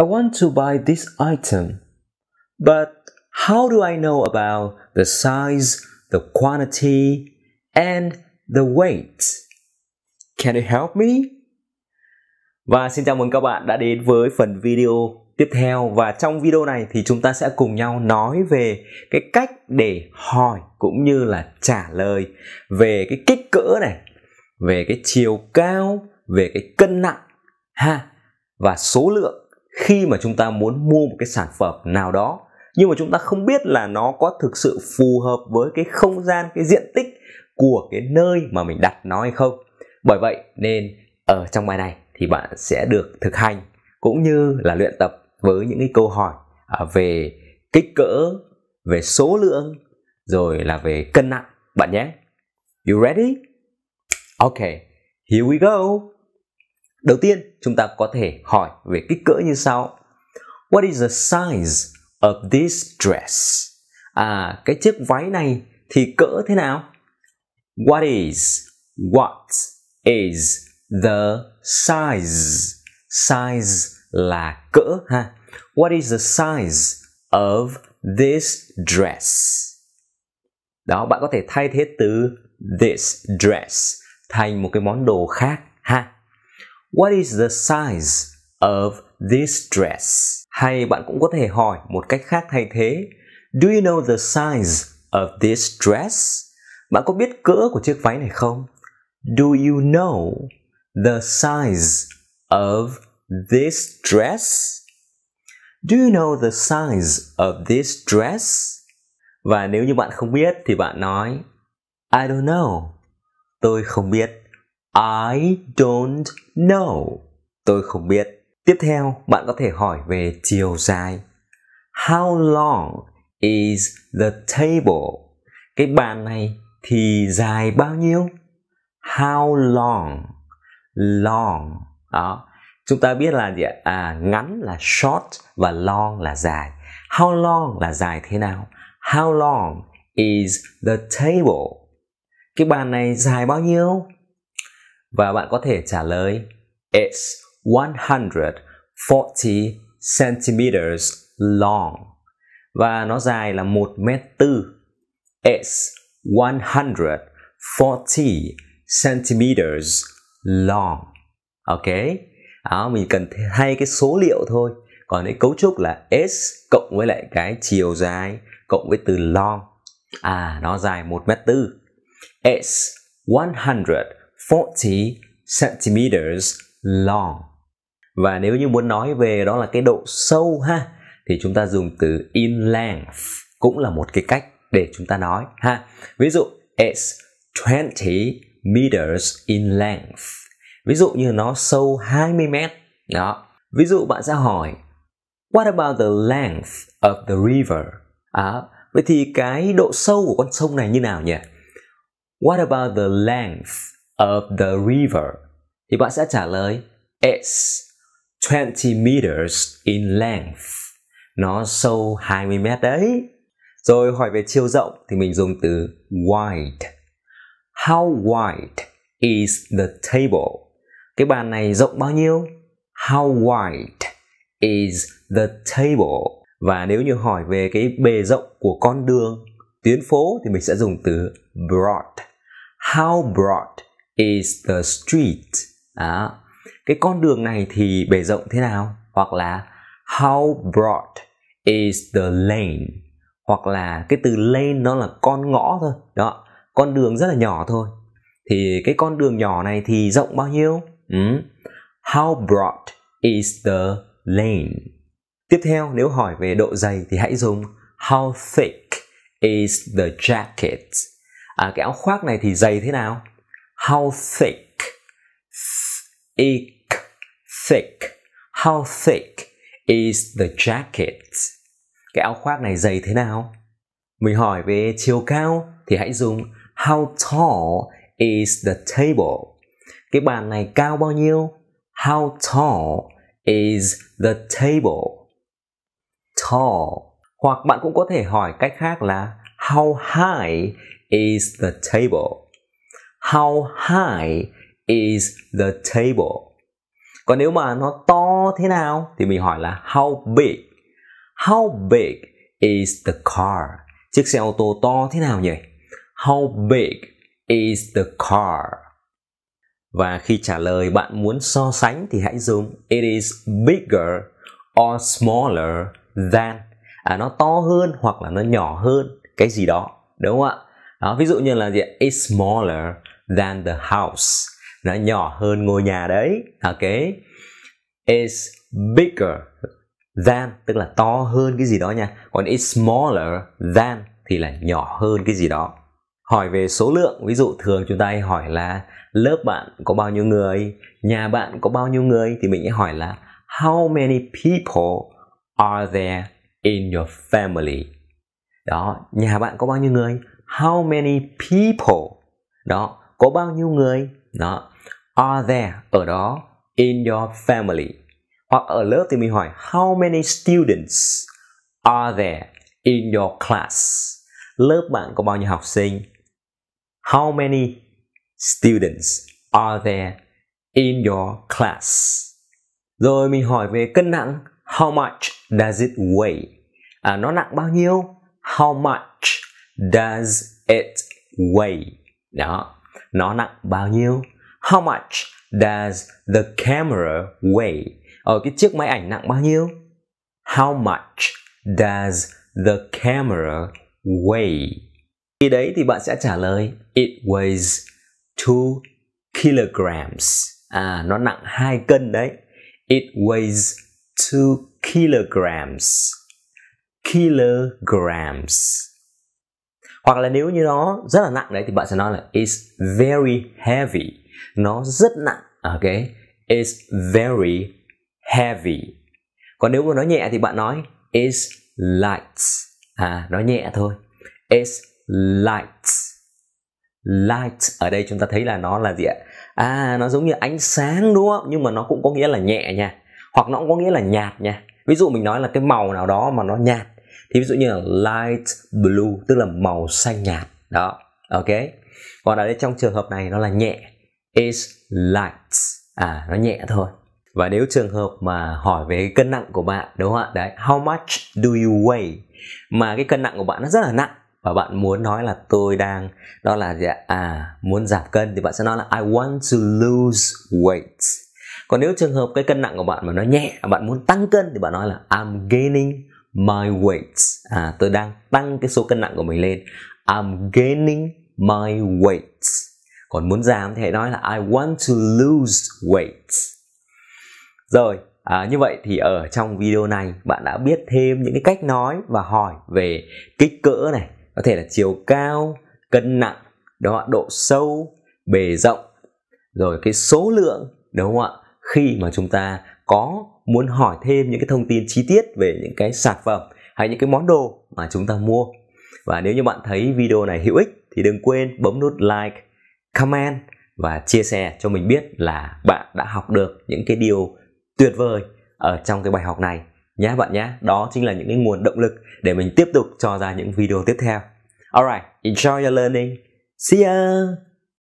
I want to buy this item, but how do I know about the size, the quantity, and the weight? Can you help me? Và xin chào mừng các bạn đã đến với phần video tiếp theo và trong video này thì chúng ta sẽ cùng nhau nói về cái cách để hỏi cũng như là trả lời về cái kích cỡ này, về cái chiều cao, về cái cân nặng ha và số lượng khi mà chúng ta muốn mua một cái sản phẩm nào đó nhưng mà chúng ta không biết là nó có thực sự phù hợp với cái không gian cái diện tích của cái nơi mà mình đặt nó hay không bởi vậy nên ở trong bài này thì bạn sẽ được thực hành cũng như là luyện tập với những cái câu hỏi à, về kích cỡ về số lượng rồi là về cân nặng bạn nhé you ready okay here we go Đầu tiên, chúng ta có thể hỏi về kích cỡ như sau. What is the size of this dress? À, cái chiếc váy này thì cỡ thế nào? What is what is the size? Size là cỡ ha. What is the size of this dress? Đó, bạn có thể thay thế từ this dress thành một cái món đồ khác ha. What is the size of this dress? Hay bạn cũng có thể hỏi một cách khác thay thế. Do you know the size of this dress? Bạn có biết cỡ của chiếc váy này không? Do you know the size of this dress? Do you know the size of this dress? Và nếu như bạn không biết thì bạn nói I don't know. Tôi không biết. I don't know. Tôi không biết. Tiếp theo, bạn có thể hỏi về chiều dài. How long is the table? Cái bàn này thì dài bao nhiêu? How long? Long. Đó. Chúng ta biết là gì ạ? À, ngắn là short và long là dài. How long là dài thế nào? How long is the table? Cái bàn này dài bao nhiêu? và bạn có thể trả lời It's 140 centimeters long và nó dài là 1 mét tư. It's 140 centimeters long. Ok. Đó, mình cần thay cái số liệu thôi. Còn cái cấu trúc là S cộng với lại cái chiều dài cộng với từ long. À, nó dài 1 mét tư. S 140 40 centimeters long. Và nếu như muốn nói về đó là cái độ sâu ha thì chúng ta dùng từ in length cũng là một cái cách để chúng ta nói ha. Ví dụ it's 20 meters in length. Ví dụ như nó sâu 20 mét. Đó. Ví dụ bạn sẽ hỏi What about the length of the river? À, vậy thì cái độ sâu của con sông này như nào nhỉ? What about the length of the river? Thì bạn sẽ trả lời It's 20 meters in length. Nó sâu 20 mét đấy. Rồi hỏi về chiều rộng thì mình dùng từ wide. How wide is the table? Cái bàn này rộng bao nhiêu? How wide is the table? Và nếu như hỏi về cái bề rộng của con đường, tuyến phố thì mình sẽ dùng từ broad. How broad is the street đó cái con đường này thì bề rộng thế nào hoặc là how broad is the lane hoặc là cái từ lane nó là con ngõ thôi đó con đường rất là nhỏ thôi thì cái con đường nhỏ này thì rộng bao nhiêu ừ. how broad is the lane tiếp theo nếu hỏi về độ dày thì hãy dùng how thick is the jacket à, cái áo khoác này thì dày thế nào how thick thick thick how thick is the jacket cái áo khoác này dày thế nào mình hỏi về chiều cao thì hãy dùng how tall is the table cái bàn này cao bao nhiêu how tall is the table tall hoặc bạn cũng có thể hỏi cách khác là how high is the table How high is the table? Còn nếu mà nó to thế nào thì mình hỏi là how big? How big is the car? Chiếc xe ô tô to thế nào nhỉ? How big is the car? Và khi trả lời bạn muốn so sánh thì hãy dùng it is bigger or smaller than. À, nó to hơn hoặc là nó nhỏ hơn cái gì đó, đúng không ạ? Đó, ví dụ như là gì? It's smaller than the house nó nhỏ hơn ngôi nhà đấy ok is bigger than tức là to hơn cái gì đó nha còn is smaller than thì là nhỏ hơn cái gì đó hỏi về số lượng ví dụ thường chúng ta hay hỏi là lớp bạn có bao nhiêu người nhà bạn có bao nhiêu người thì mình sẽ hỏi là how many people are there in your family đó nhà bạn có bao nhiêu người how many people đó có bao nhiêu người đó are there ở đó in your family hoặc ở lớp thì mình hỏi how many students are there in your class lớp bạn có bao nhiêu học sinh how many students are there in your class rồi mình hỏi về cân nặng how much does it weigh à, nó nặng bao nhiêu how much does it weigh đó nó nặng bao nhiêu how much does the camera weigh ở ờ, cái chiếc máy ảnh nặng bao nhiêu how much does the camera weigh khi đấy thì bạn sẽ trả lời it weighs 2 kilograms à nó nặng 2 cân đấy it weighs 2 kilograms kilograms hoặc là nếu như nó rất là nặng đấy thì bạn sẽ nói là it's very heavy nó rất nặng ok it's very heavy còn nếu mà nó nhẹ thì bạn nói it's light à nó nhẹ thôi it's light light ở đây chúng ta thấy là nó là gì ạ à nó giống như ánh sáng đúng không nhưng mà nó cũng có nghĩa là nhẹ nha hoặc nó cũng có nghĩa là nhạt nha ví dụ mình nói là cái màu nào đó mà nó nhạt thì ví dụ như là light blue tức là màu xanh nhạt đó ok còn ở đây trong trường hợp này nó là nhẹ is light à nó nhẹ thôi và nếu trường hợp mà hỏi về cân nặng của bạn đúng không ạ đấy how much do you weigh mà cái cân nặng của bạn nó rất là nặng và bạn muốn nói là tôi đang đó là gì ạ? à muốn giảm cân thì bạn sẽ nói là I want to lose weight còn nếu trường hợp cái cân nặng của bạn mà nó nhẹ bạn muốn tăng cân thì bạn nói là I'm gaining my weights à tôi đang tăng cái số cân nặng của mình lên I'm gaining my weights còn muốn giảm thì hãy nói là I want to lose weight rồi à, như vậy thì ở trong video này bạn đã biết thêm những cái cách nói và hỏi về kích cỡ này có thể là chiều cao cân nặng đúng không ạ độ sâu bề rộng rồi cái số lượng đúng không ạ khi mà chúng ta có muốn hỏi thêm những cái thông tin chi tiết về những cái sản phẩm hay những cái món đồ mà chúng ta mua và nếu như bạn thấy video này hữu ích thì đừng quên bấm nút like, comment và chia sẻ cho mình biết là bạn đã học được những cái điều tuyệt vời ở trong cái bài học này nhé bạn nhé. Đó chính là những cái nguồn động lực để mình tiếp tục cho ra những video tiếp theo. Alright, enjoy your learning. See ya!